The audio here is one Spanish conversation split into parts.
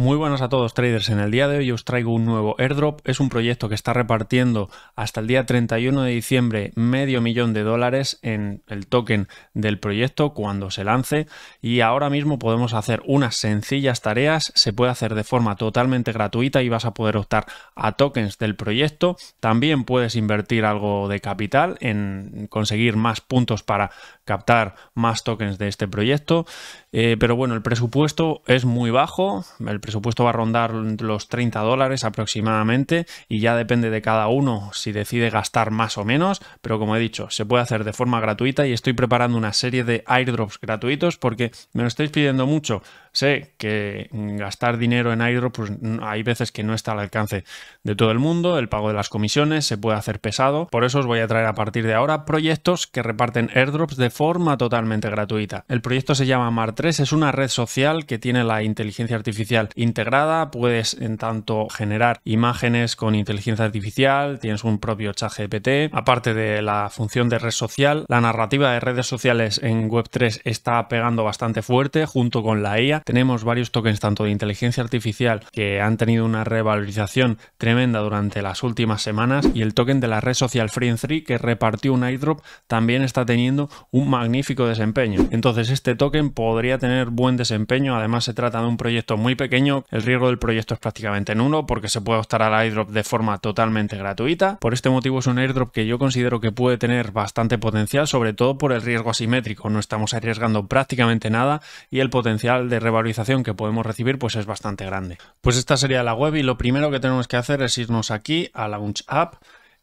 Muy buenas a todos traders, en el día de hoy os traigo un nuevo airdrop, es un proyecto que está repartiendo hasta el día 31 de diciembre medio millón de dólares en el token del proyecto cuando se lance y ahora mismo podemos hacer unas sencillas tareas, se puede hacer de forma totalmente gratuita y vas a poder optar a tokens del proyecto, también puedes invertir algo de capital en conseguir más puntos para captar más tokens de este proyecto, eh, pero bueno, el presupuesto es muy bajo, el supuesto va a rondar los 30 dólares aproximadamente y ya depende de cada uno si decide gastar más o menos, pero como he dicho, se puede hacer de forma gratuita y estoy preparando una serie de airdrops gratuitos porque me lo estáis pidiendo mucho. Sé que gastar dinero en airdrops pues, hay veces que no está al alcance de todo el mundo, el pago de las comisiones se puede hacer pesado, por eso os voy a traer a partir de ahora proyectos que reparten airdrops de forma totalmente gratuita. El proyecto se llama Mar3, es una red social que tiene la inteligencia artificial integrada, puedes en tanto generar imágenes con inteligencia artificial, tienes un propio chat GPT, aparte de la función de red social, la narrativa de redes sociales en Web3 está pegando bastante fuerte junto con la IA. E Tenemos varios tokens tanto de inteligencia artificial que han tenido una revalorización tremenda durante las últimas semanas y el token de la red social Free 3 que repartió un airdrop también está teniendo un magnífico desempeño. Entonces este token podría tener buen desempeño, además se trata de un proyecto muy pequeño el riesgo del proyecto es prácticamente nulo porque se puede optar al airdrop de forma totalmente gratuita. Por este motivo es un airdrop que yo considero que puede tener bastante potencial, sobre todo por el riesgo asimétrico. No estamos arriesgando prácticamente nada y el potencial de revalorización que podemos recibir pues es bastante grande. Pues esta sería la web y lo primero que tenemos que hacer es irnos aquí a Launch App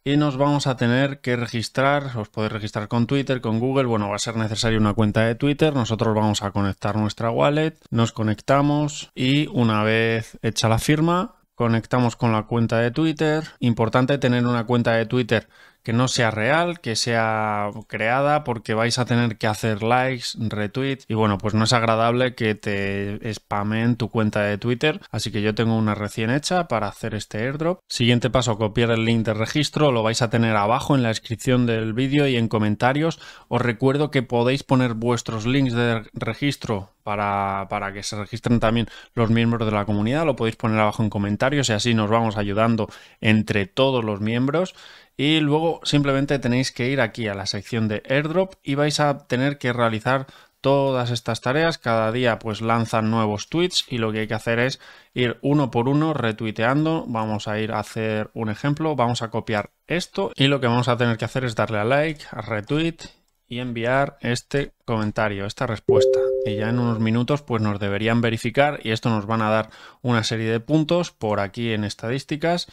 y nos vamos a tener que registrar, os podéis registrar con Twitter, con Google, bueno, va a ser necesaria una cuenta de Twitter, nosotros vamos a conectar nuestra wallet, nos conectamos y una vez hecha la firma, conectamos con la cuenta de Twitter, importante tener una cuenta de Twitter que no sea real, que sea creada, porque vais a tener que hacer likes, retweets. Y bueno, pues no es agradable que te spamen tu cuenta de Twitter. Así que yo tengo una recién hecha para hacer este airdrop. Siguiente paso, copiar el link de registro. Lo vais a tener abajo en la descripción del vídeo y en comentarios. Os recuerdo que podéis poner vuestros links de registro para, para, que se registren también los miembros de la comunidad. Lo podéis poner abajo en comentarios y así nos vamos ayudando entre todos los miembros y luego simplemente tenéis que ir aquí a la sección de airdrop y vais a tener que realizar todas estas tareas. Cada día pues lanzan nuevos tweets y lo que hay que hacer es ir uno por uno retuiteando. Vamos a ir a hacer un ejemplo, vamos a copiar esto y lo que vamos a tener que hacer es darle a like, a retweet y enviar este comentario, esta respuesta. Y ya en unos minutos pues nos deberían verificar y esto nos van a dar una serie de puntos por aquí en estadísticas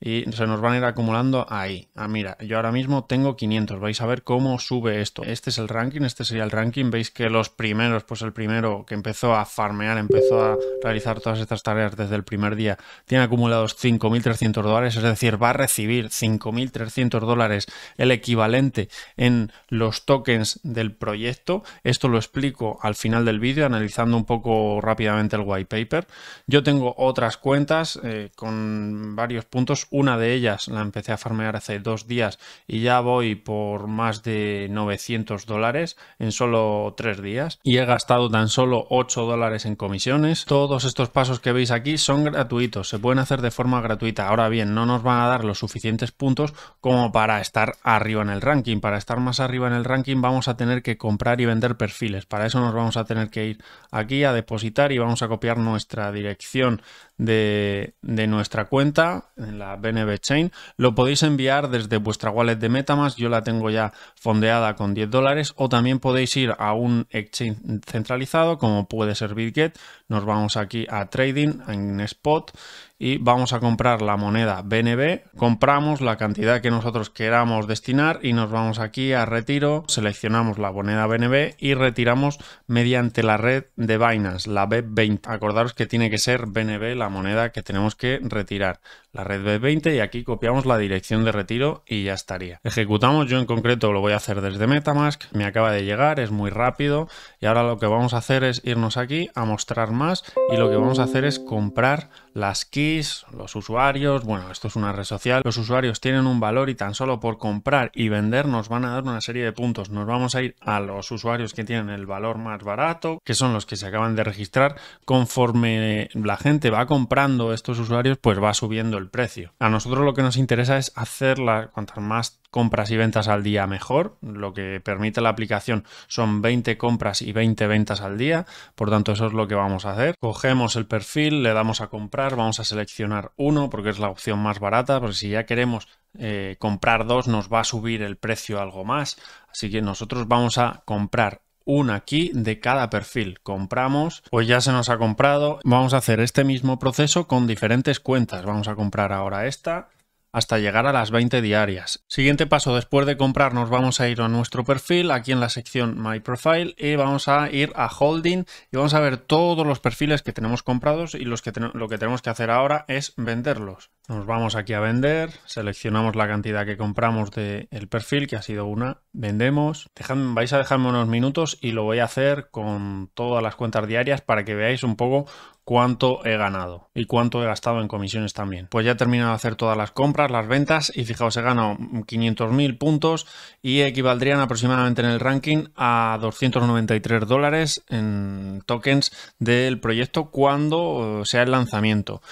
y se nos van a ir acumulando ahí. Ah, mira, yo ahora mismo tengo 500, vais a ver cómo sube esto. Este es el ranking, este sería el ranking, veis que los primeros, pues el primero que empezó a farmear, empezó a realizar todas estas tareas desde el primer día, tiene acumulados 5.300 dólares, es decir, va a recibir 5.300 dólares, el equivalente en los tokens del proyecto. Esto lo explico al final del vídeo, analizando un poco rápidamente el white paper. Yo tengo otras cuentas eh, con varios puntos una de ellas la empecé a farmear hace dos días y ya voy por más de 900 dólares en solo tres días y he gastado tan solo 8 dólares en comisiones. Todos estos pasos que veis aquí son gratuitos, se pueden hacer de forma gratuita. Ahora bien, no nos van a dar los suficientes puntos como para estar arriba en el ranking. Para estar más arriba en el ranking vamos a tener que comprar y vender perfiles. Para eso nos vamos a tener que ir aquí a depositar y vamos a copiar nuestra dirección de, nuestra cuenta en la BNB Chain. Lo podéis enviar desde vuestra wallet de Metamask, yo la tengo ya fondeada con 10 dólares, o también podéis ir a un exchange centralizado como puede ser BitGet. Nos vamos aquí a Trading en Spot y vamos a comprar la moneda BNB, compramos la cantidad que nosotros queramos destinar y nos vamos aquí a retiro, seleccionamos la moneda BNB y retiramos mediante la red de Binance, la B20. Acordaros que tiene que ser BNB la moneda que tenemos que retirar, la red B20 y aquí copiamos la dirección de retiro y ya estaría. Ejecutamos, yo en concreto lo voy a hacer desde Metamask, me acaba de llegar, es muy rápido y ahora lo que vamos a hacer es irnos aquí a mostrar más y lo que vamos a hacer es comprar las keys, los usuarios, bueno, esto es una red social, los usuarios tienen un valor y tan solo por comprar y vender nos van a dar una serie de puntos. Nos vamos a ir a los usuarios que tienen el valor más barato, que son los que se acaban de registrar. Conforme la gente va comprando estos usuarios, pues va subiendo el precio. A nosotros lo que nos interesa es hacerla cuantas más compras y ventas al día mejor. Lo que permite la aplicación son 20 compras y 20 ventas al día. Por tanto, eso es lo que vamos a hacer. Cogemos el perfil, le damos a comprar, vamos a seleccionar uno porque es la opción más barata, porque si ya queremos eh, comprar dos nos va a subir el precio algo más. Así que nosotros vamos a comprar una aquí de cada perfil. Compramos, pues ya se nos ha comprado. Vamos a hacer este mismo proceso con diferentes cuentas. Vamos a comprar ahora esta hasta llegar a las 20 diarias. Siguiente paso, después de comprar nos vamos a ir a nuestro perfil, aquí en la sección My Profile, y vamos a ir a Holding y vamos a ver todos los perfiles que tenemos comprados y lo que tenemos que hacer ahora es venderlos. Nos vamos aquí a vender, seleccionamos la cantidad que compramos del el perfil, que ha sido una, vendemos. vais a dejarme unos minutos y lo voy a hacer con todas las cuentas diarias para que veáis un poco cuánto he ganado y cuánto he gastado en comisiones también. Pues ya he terminado de hacer todas las compras, las ventas y fijaos, he ganado 500.000 puntos y equivaldrían aproximadamente en el ranking a 293 dólares en tokens del proyecto cuando sea el lanzamiento.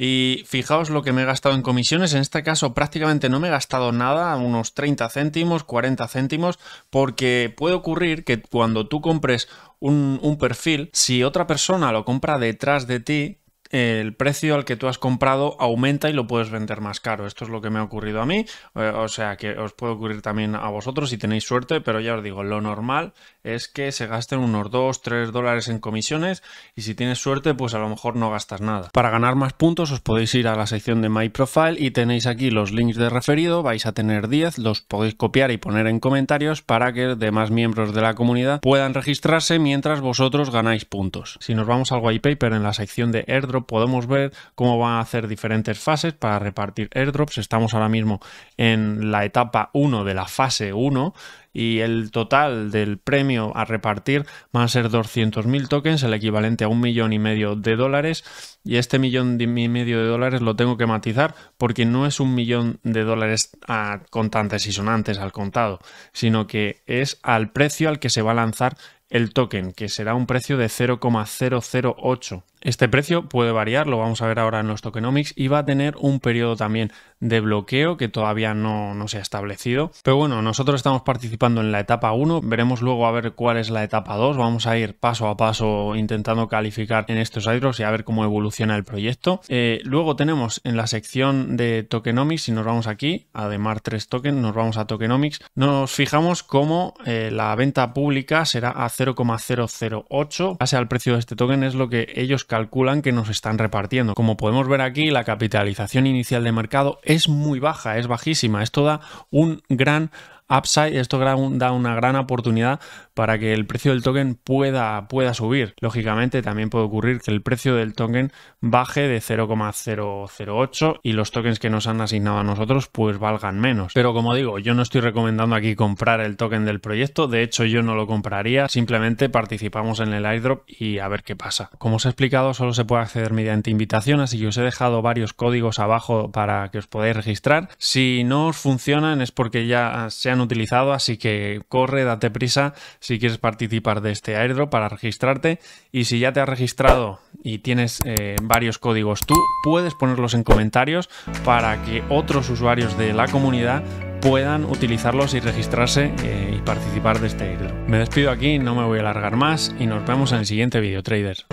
Y fijaos lo que me he gastado en comisiones. En este caso prácticamente no me he gastado nada, unos 30 céntimos, 40 céntimos, porque puede ocurrir que cuando tú compres un, perfil, si otra persona lo compra detrás de ti, el precio al que tú has comprado aumenta y lo puedes vender más caro. Esto es lo que me ha ocurrido a mí, eh, o sea que os puede ocurrir también a vosotros si tenéis suerte, pero ya os digo, lo normal es que se gasten unos 2, 3 dólares en comisiones y si tienes suerte pues a lo mejor no gastas nada. Para ganar más puntos os podéis ir a la sección de My Profile y tenéis aquí los links de referido, vais a tener 10, los podéis copiar y poner en comentarios para que demás miembros de la comunidad puedan registrarse mientras vosotros ganáis puntos. Si nos vamos al white paper en la sección de airdrop podemos ver cómo van a hacer diferentes fases para repartir airdrops. Estamos ahora mismo en la etapa 1 de la fase 1 y el total del premio a repartir va a ser 200.000 tokens, el equivalente a un millón y medio de dólares. Y este millón y medio de dólares lo tengo que matizar porque no es un millón de dólares a ah, contantes y sonantes al contado, sino que es al precio al que se va a lanzar el token, que será un precio de 0,008. Este precio puede variar, lo vamos a ver ahora en los tokenomics, y va a tener un periodo también de bloqueo que todavía no, se ha establecido. Pero bueno, nosotros estamos participando en la etapa 1, veremos luego a ver cuál es la etapa 2, vamos a ir paso a paso intentando calificar en estos airdrops y a ver cómo evoluciona el proyecto. Eh, luego tenemos en la sección de tokenomics, si nos vamos aquí, a Demar 3 Token, nos vamos a tokenomics, nos fijamos cómo eh, la venta pública será a 0,008. Base al precio de este token es lo que ellos calculan que nos están repartiendo. Como podemos ver aquí, la capitalización inicial de mercado es muy baja, es bajísima. Esto da un gran upside, esto da una gran oportunidad para que el precio del token pueda, pueda subir. Lógicamente también puede ocurrir que el precio del token baje de 0,008 y los tokens que nos han asignado a nosotros pues valgan menos. Pero como digo, yo no estoy recomendando aquí comprar el token del proyecto, de hecho yo no lo compraría, simplemente participamos en el airdrop y a ver qué pasa. Como os he explicado, solo se puede acceder mediante invitación, así que os he dejado varios códigos abajo para que os podáis registrar. Si no os funcionan es porque ya se han utilizado, así que corre, date prisa si quieres participar de este airdrop para registrarte. Y si ya te has registrado y tienes eh, varios códigos tú, puedes ponerlos en comentarios para que otros usuarios de la comunidad puedan utilizarlos y registrarse eh, y participar de este airdrop. Me despido aquí, no me voy a alargar más y nos vemos en el siguiente vídeo, trader.